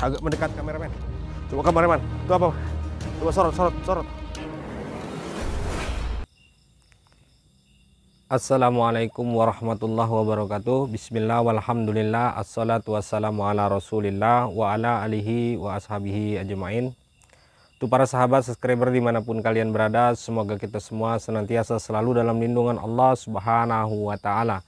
agak mendekat kameramen. Coba kameramen, itu apa? Coba sorot, sorot, sorot. Assalamualaikum warahmatullahi wabarakatuh Bismillah walhamdulillah Assalatu wassalamu ala rasulillah Wa ala alihi wa ashabihi ajmain Untuk para sahabat subscriber dimanapun kalian berada Semoga kita semua senantiasa selalu dalam lindungan Allah subhanahu wa ta'ala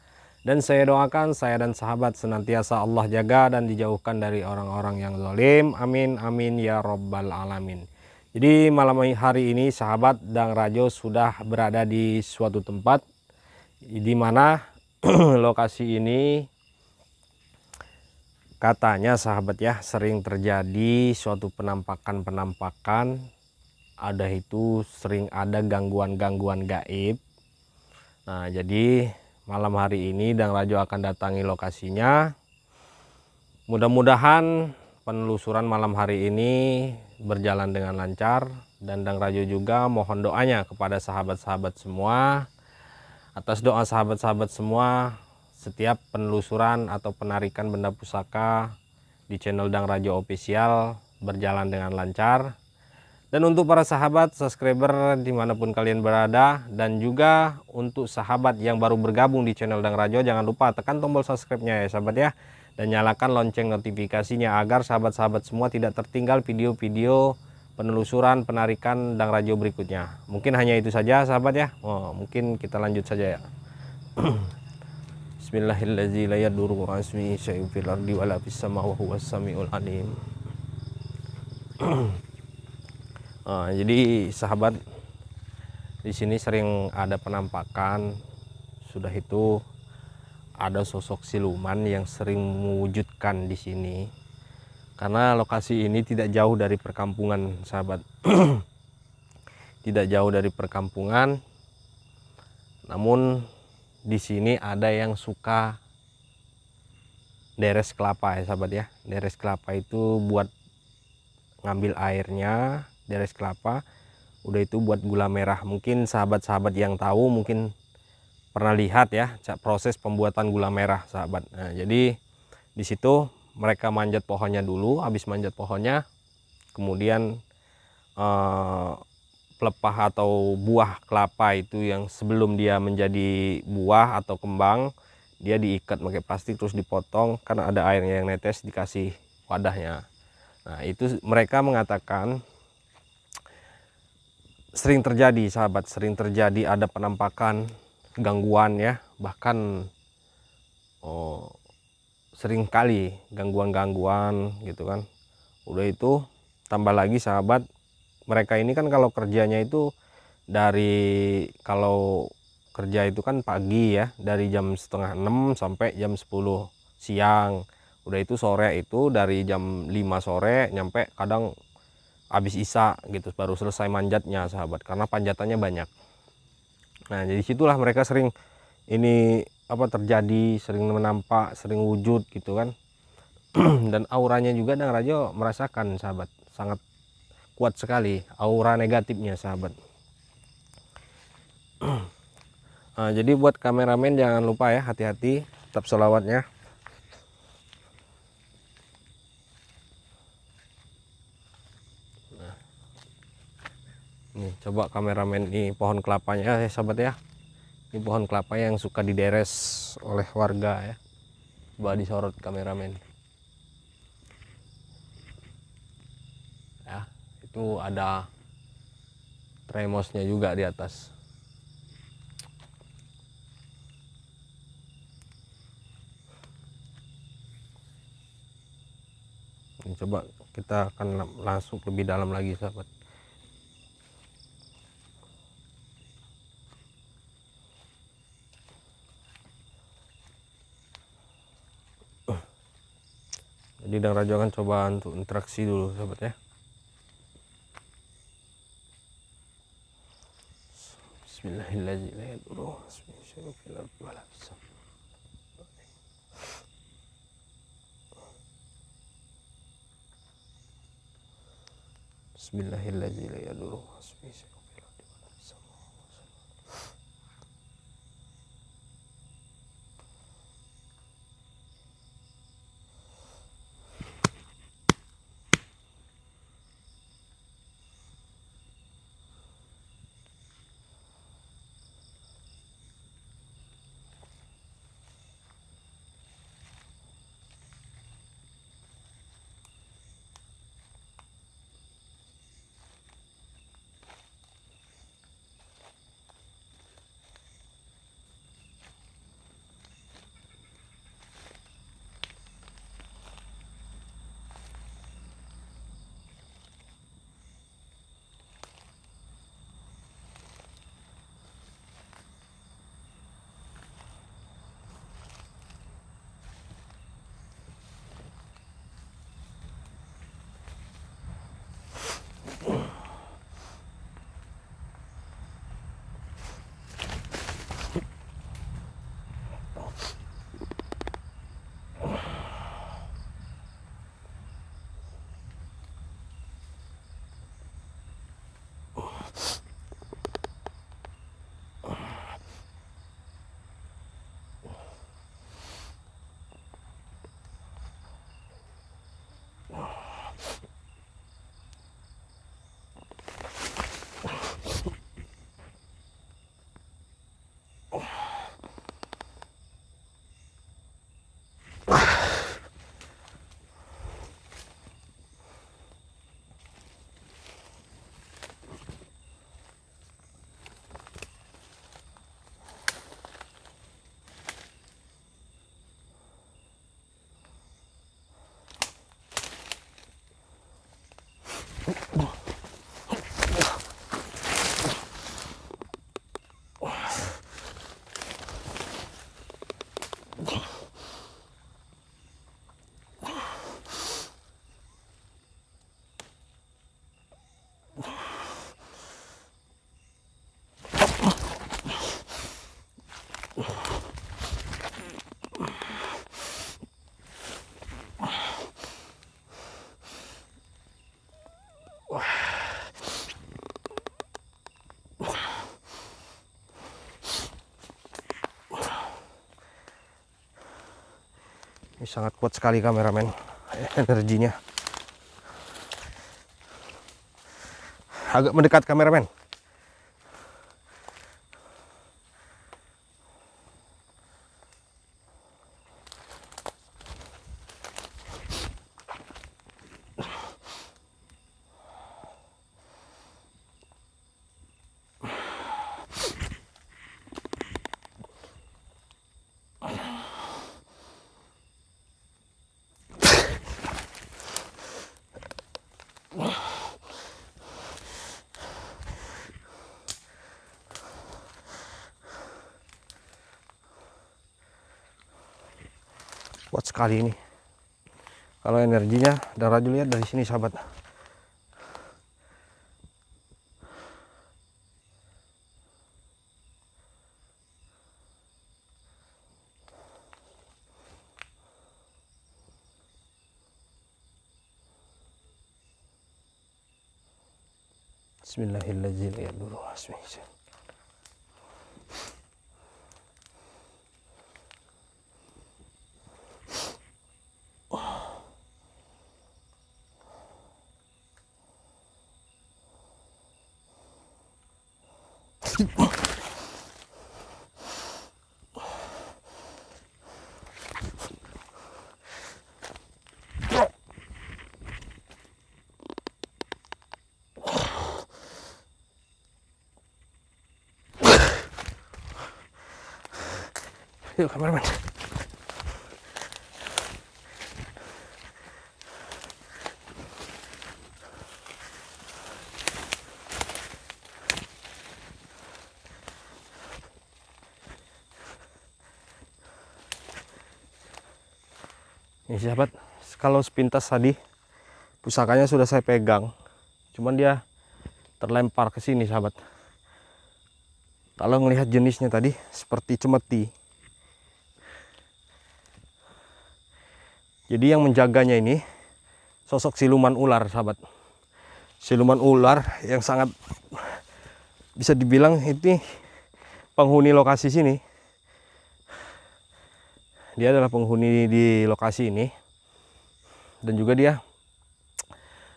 dan saya doakan saya dan sahabat senantiasa Allah jaga dan dijauhkan dari orang-orang yang zalim. Amin, amin ya robbal alamin. Jadi malam hari ini sahabat dan Rajo sudah berada di suatu tempat di mana lokasi ini katanya sahabat ya sering terjadi suatu penampakan-penampakan ada itu sering ada gangguan-gangguan gaib. Nah, jadi malam hari ini dan Rajo akan datangi lokasinya. Mudah-mudahan penelusuran malam hari ini berjalan dengan lancar dan Dang Rajo juga mohon doanya kepada sahabat-sahabat semua. Atas doa sahabat-sahabat semua, setiap penelusuran atau penarikan benda pusaka di channel Dang Rajo Official berjalan dengan lancar dan untuk para sahabat subscriber dimanapun kalian berada dan juga untuk sahabat yang baru bergabung di channel Dang Rajo jangan lupa tekan tombol subscribe-nya ya sahabat ya dan nyalakan lonceng notifikasinya agar sahabat-sahabat semua tidak tertinggal video-video penelusuran penarikan Dang Rajo berikutnya. Mungkin hanya itu saja sahabat ya. Oh, mungkin kita lanjut saja ya. Bismillahirrahmanirrahim uh, jadi sahabat di sini sering ada penampakan sudah itu ada sosok siluman yang sering mewujudkan di sini karena lokasi ini tidak jauh dari perkampungan sahabat tidak jauh dari perkampungan namun di sini ada yang suka deres kelapa ya sahabat ya deres kelapa itu buat ngambil airnya deres kelapa udah itu buat gula merah mungkin sahabat-sahabat yang tahu mungkin pernah lihat ya proses pembuatan gula merah sahabat nah, jadi di situ mereka manjat pohonnya dulu habis manjat pohonnya kemudian eh, pelepah atau buah kelapa itu yang sebelum dia menjadi buah atau kembang dia diikat pakai plastik terus dipotong karena ada airnya yang netes dikasih wadahnya nah itu mereka mengatakan sering terjadi sahabat, sering terjadi ada penampakan gangguan ya, bahkan oh sering kali gangguan-gangguan gitu kan. Udah itu tambah lagi sahabat, mereka ini kan kalau kerjanya itu dari kalau kerja itu kan pagi ya, dari jam setengah enam sampai jam sepuluh siang. Udah itu sore itu dari jam lima sore nyampe kadang habis isa gitu baru selesai manjatnya sahabat karena panjatannya banyak nah jadi situlah mereka sering ini apa terjadi sering menampak sering wujud gitu kan dan auranya juga dan Rajo merasakan sahabat sangat kuat sekali aura negatifnya sahabat nah, jadi buat kameramen jangan lupa ya hati-hati tetap selawatnya Nih, coba kameramen ini pohon kelapanya ya sahabat ya. Ini pohon kelapa yang suka dideres oleh warga ya. Coba disorot kameramen. Ya, itu ada tremosnya juga di atas. coba kita akan langsung lebih dalam lagi sahabat. jadi dan Rajo akan coba untuk interaksi dulu sobat ya Bismillahirrahmanirrahim Bismillahirrahmanirrahim Oh. sangat kuat sekali kameramen energinya agak mendekat kameramen sekali ini kalau energinya dan rajul lihat ya, dari sini sahabat Bismillahirrahmanirrahim. Yuk, kameramen. Ini sahabat, kalau sepintas tadi pusakanya sudah saya pegang. Cuman dia terlempar ke sini sahabat. Kalau melihat jenisnya tadi seperti cemeti. Jadi yang menjaganya ini sosok siluman ular, sahabat. Siluman ular yang sangat bisa dibilang itu penghuni lokasi sini. Dia adalah penghuni di lokasi ini. Dan juga dia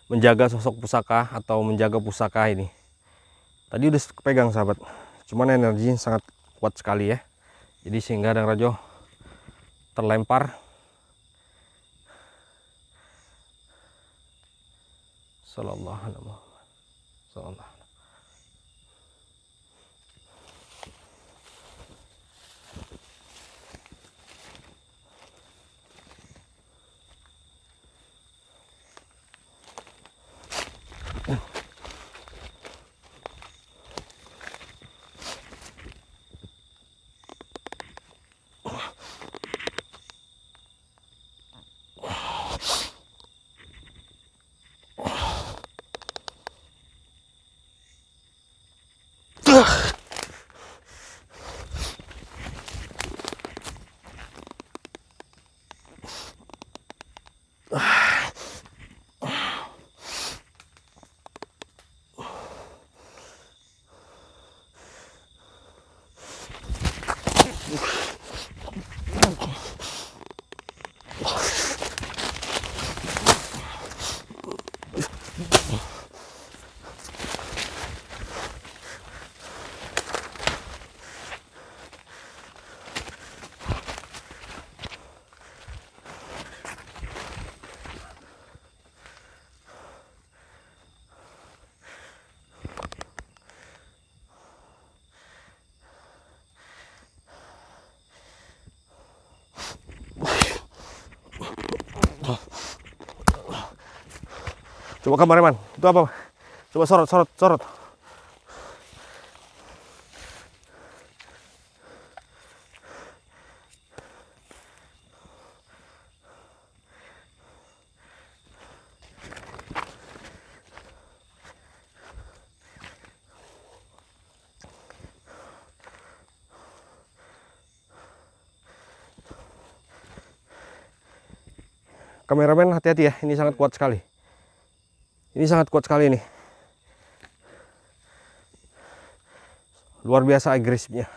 menjaga sosok pusaka atau menjaga pusaka ini. Tadi udah pegang sahabat. Cuman energi sangat kuat sekali ya. Jadi sehingga Dang Rajo terlempar sallallahu alaihi wasallam Coba kameraman, itu apa? Coba sorot, sorot, sorot. kameramen hati-hati ya, ini sangat kuat sekali. Ini sangat kuat sekali nih. Luar biasa agresifnya.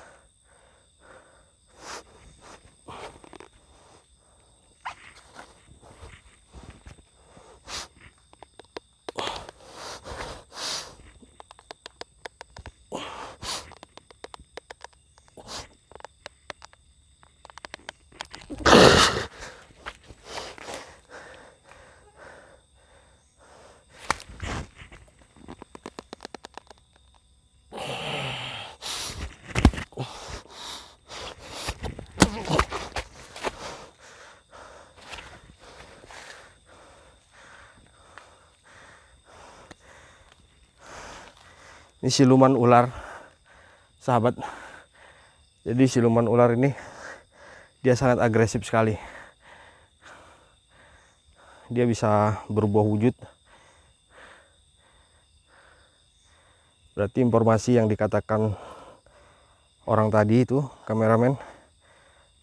ini siluman ular sahabat jadi siluman ular ini dia sangat agresif sekali dia bisa berubah wujud berarti informasi yang dikatakan orang tadi itu kameramen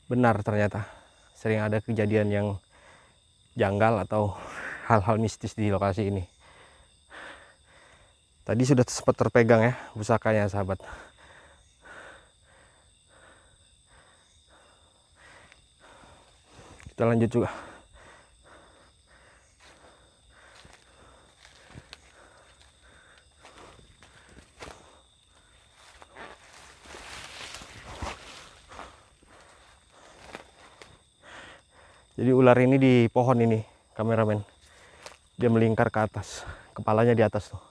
benar ternyata sering ada kejadian yang janggal atau hal-hal mistis di lokasi ini Tadi sudah sempat terpegang ya pusakanya sahabat. Kita lanjut juga. Jadi ular ini di pohon ini, kameramen. Dia melingkar ke atas, kepalanya di atas tuh.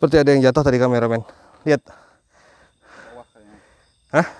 Seperti ada yang jatuh tadi kameramen. Lihat. Hah?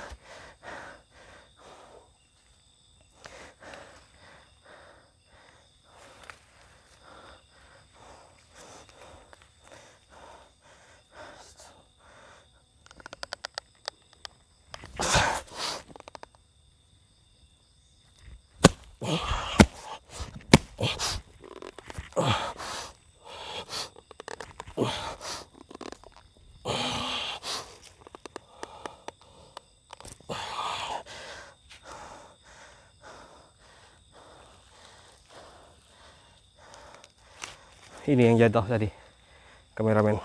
ini yang jatuh tadi kameramen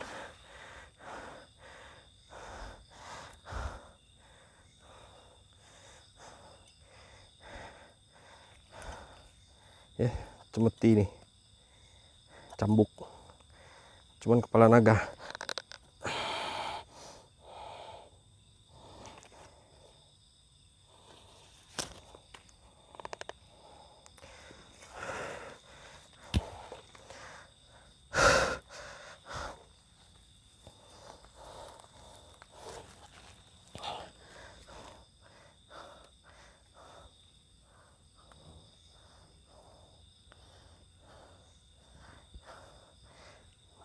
ya cemeti ini cambuk cuman kepala naga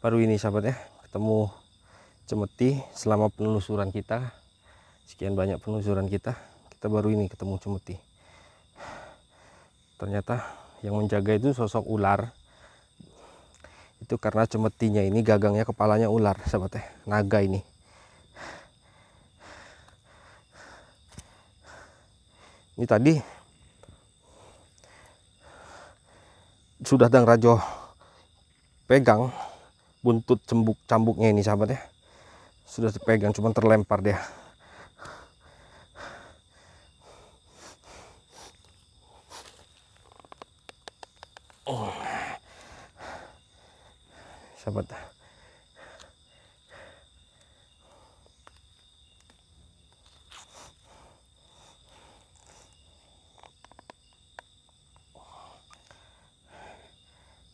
baru ini sahabat ya ketemu cemeti selama penelusuran kita sekian banyak penelusuran kita kita baru ini ketemu cemeti ternyata yang menjaga itu sosok ular itu karena cemetinya ini gagangnya kepalanya ular sahabat ya naga ini ini tadi sudah Dang Rajo pegang buntut cembuk cambuknya ini sahabat ya sudah dipegang cuman terlempar dia oh. sahabat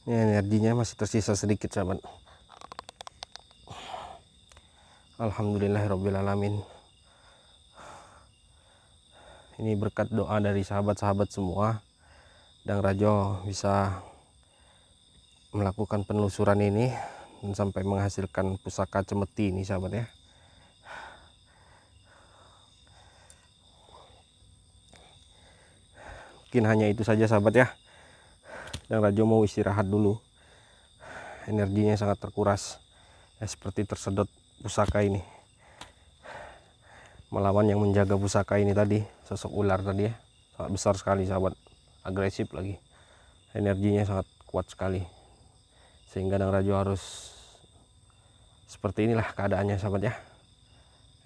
ini energinya masih tersisa sedikit sahabat Alhamdulillah Alhamdulillahirrabbilalamin ini berkat doa dari sahabat-sahabat semua Dan Rajo bisa melakukan penelusuran ini dan sampai menghasilkan pusaka cemeti ini sahabat ya mungkin hanya itu saja sahabat ya Dan Rajo mau istirahat dulu energinya sangat terkuras ya, seperti tersedot pusaka ini melawan yang menjaga pusaka ini tadi sosok ular tadi ya sangat besar sekali sahabat agresif lagi energinya sangat kuat sekali sehingga nang Rajo harus seperti inilah keadaannya sahabat ya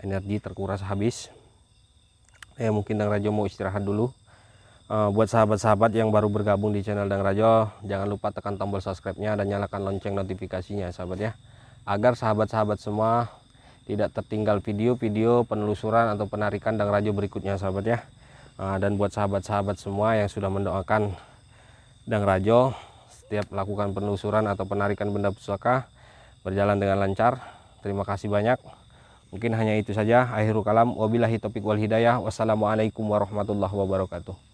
energi terkuras habis ya mungkin nang Rajo mau istirahat dulu uh, buat sahabat-sahabat yang baru bergabung di channel Dang Rajo jangan lupa tekan tombol subscribe-nya dan nyalakan lonceng notifikasinya sahabat ya agar sahabat-sahabat semua tidak tertinggal video-video penelusuran atau penarikan dang rajo berikutnya sahabat ya ah, dan buat sahabat-sahabat semua yang sudah mendoakan dang rajo setiap melakukan penelusuran atau penarikan benda pusaka berjalan dengan lancar terima kasih banyak mungkin hanya itu saja akhirul kalam wabillahi topik wal hidayah wassalamualaikum warahmatullahi wabarakatuh